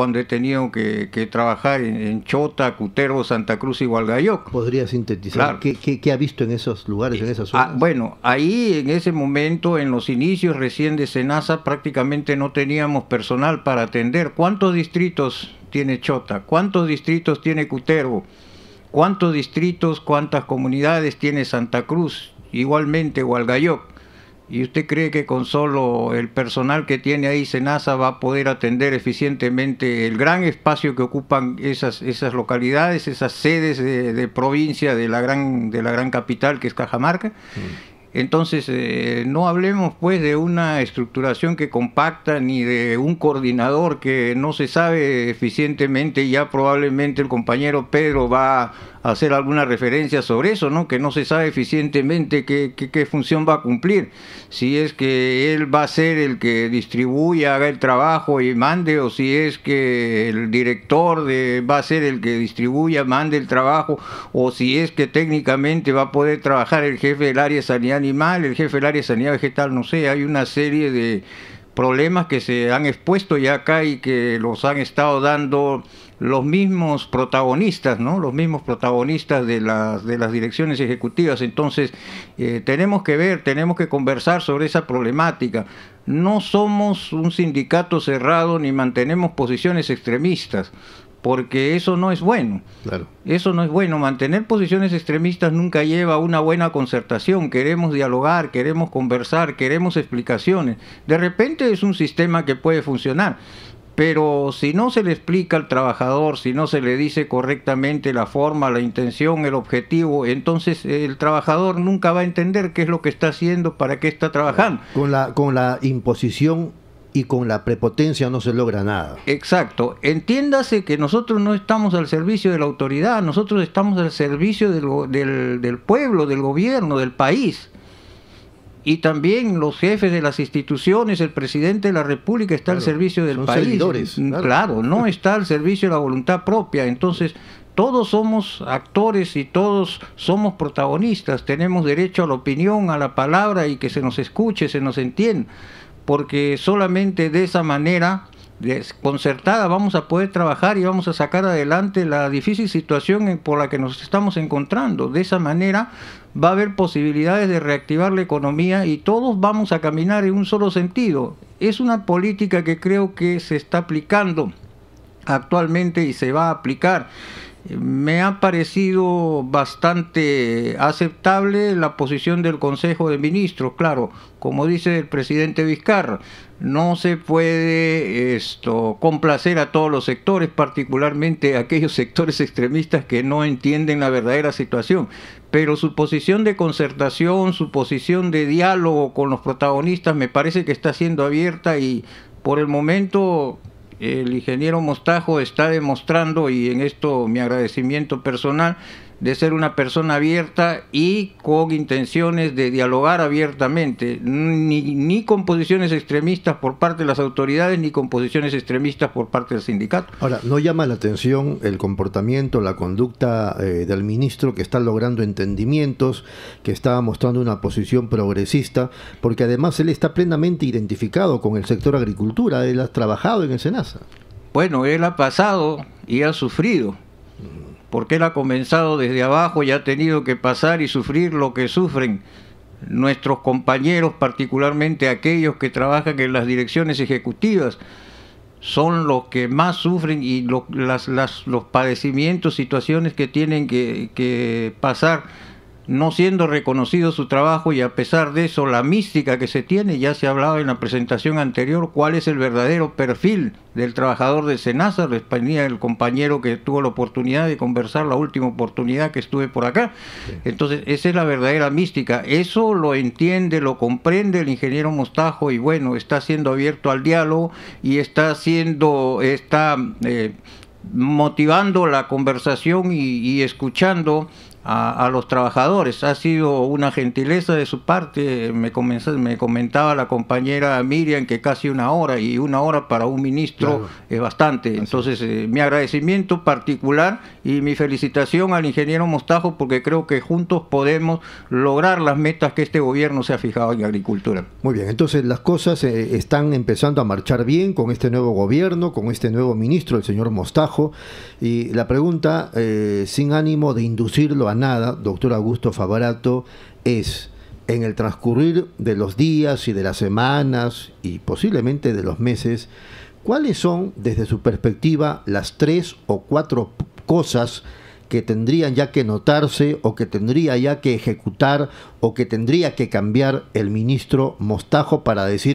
cuando he tenido que, trabajar en, Chota, Cutervo, Santa Cruz y Hualgayoc. ¿Podría sintetizar qué, ha visto en esos lugares, en eh, esas ah, zonas? bueno, ahí en ese momento, en los inicios recién de Senasa, prácticamente no teníamos personal para atender. ¿Cuántos distritos tiene Chota? ¿Cuántos distritos tiene Cutervo? ¿Cuántos distritos, cuántas comunidades tiene Santa Cruz? Igualmente Hualgayoc. ¿Y usted cree que con solo el personal que tiene ahí Senasa va a poder atender eficientemente el gran espacio que ocupan esas, esas localidades, esas sedes de, provincia de la, gran, de la gran capital que es Cajamarca? Mm. Entonces, eh, no hablemos pues de una estructuración que compacta ni de un coordinador que no se sabe eficientemente, ya probablemente el compañero Pedro va a hacer alguna referencia sobre eso, ¿no? que no se sabe eficientemente qué, qué, función va a cumplir, si es que él va a ser el que distribuya, haga el trabajo y mande, o si es que el director de, va a ser el que distribuya, mande el trabajo, o si es que técnicamente va a poder trabajar el jefe del área sanitaria animal, el jefe del área de sanidad vegetal, no sé, hay una serie de problemas que se han expuesto ya acá y que los han estado dando los mismos protagonistas, ¿no? Los mismos protagonistas de las, de las direcciones ejecutivas. Entonces, eh, tenemos que ver, tenemos que conversar sobre esa problemática. No somos un sindicato cerrado ni mantenemos posiciones extremistas porque eso no es bueno. Claro. Eso no es bueno. Mantener posiciones extremistas nunca lleva a una buena concertación. Queremos dialogar, queremos conversar, queremos explicaciones. De repente es un sistema que puede funcionar. Pero si no se le explica al trabajador, si no se le dice correctamente la forma, la intención, el objetivo, entonces el trabajador nunca va a entender qué es lo que está haciendo, para qué está trabajando. Con la, con la imposición y con la prepotencia no se logra nada. Exacto. Entiéndase que nosotros no estamos al servicio de la autoridad, nosotros estamos al servicio del, pueblo, del gobierno, del país. Y también los jefes de las instituciones, el presidente de la República está al servicio del país. Mm, claro. claro, no está al servicio de la voluntad propia. Entonces, todos somos actores y todos somos protagonistas. Tenemos derecho a la opinión, a la palabra y que se nos escuche, se nos entienda porque solamente de esa manera desconcertada vamos a poder trabajar y vamos a sacar adelante la difícil situación por la que nos estamos encontrando. De esa manera va a haber posibilidades de reactivar la economía y todos vamos a caminar en un solo sentido. Es una política que creo que se está aplicando actualmente y se va a aplicar me ha parecido bastante aceptable la posición del Consejo de Ministros, claro, como dice el presidente Vizcarra, no se puede esto complacer a todos los sectores, particularmente aquellos sectores extremistas que no entienden la verdadera situación, pero su posición de concertación, su posición de diálogo con los protagonistas me parece que está siendo abierta y por el momento el ingeniero Mostajo está demostrando, y en esto mi agradecimiento personal, de ser una persona abierta y con intenciones de dialogar abiertamente, ni, con posiciones extremistas por parte de las autoridades, ni con posiciones extremistas por parte del sindicato. Ahora, ¿no llama la atención el comportamiento, la conducta eh, del ministro que está logrando entendimientos, que está mostrando una posición progresista, porque además él está plenamente identificado con el sector agricultura, él ha trabajado en el SENASA? Bueno, él ha pasado y ha sufrido porque él ha comenzado desde abajo y ha tenido que pasar y sufrir lo que sufren nuestros compañeros, particularmente aquellos que trabajan en las direcciones ejecutivas, son los que más sufren y los padecimientos, situaciones que tienen que, que pasar no siendo reconocido su trabajo y a pesar de eso la mística que se tiene, ya se hablaba en la presentación anterior, cuál es el verdadero perfil del trabajador de Senasa, respondía el compañero que tuvo la oportunidad de conversar, la última oportunidad que estuve por acá. Entonces, esa es la verdadera mística. Eso lo entiende, lo comprende el ingeniero Mostajo y bueno, está siendo abierto al diálogo y está siendo, está eh, motivando la conversación y escuchando a, los trabajadores. Ha sido una gentileza de su parte. Me, me comentaba la compañera Miriam que casi una hora y una hora para un ministro es bastante. Entonces, eh, mi agradecimiento particular y mi felicitación al ingeniero Mostajo porque creo que juntos podemos lograr las metas que este gobierno se ha fijado en agricultura. Muy bien, entonces las cosas eh, están empezando a marchar bien con este nuevo gobierno, con este nuevo ministro, el señor Mostajo. Y la pregunta, eh, sin ánimo de inducirlo nada, doctor Augusto Favarato, es en el transcurrir de los días y de las semanas y posiblemente de los meses, ¿cuáles son, desde su perspectiva, las tres o cuatro cosas que tendrían ya que notarse o que tendría ya que ejecutar o que tendría que cambiar el ministro Mostajo para decir...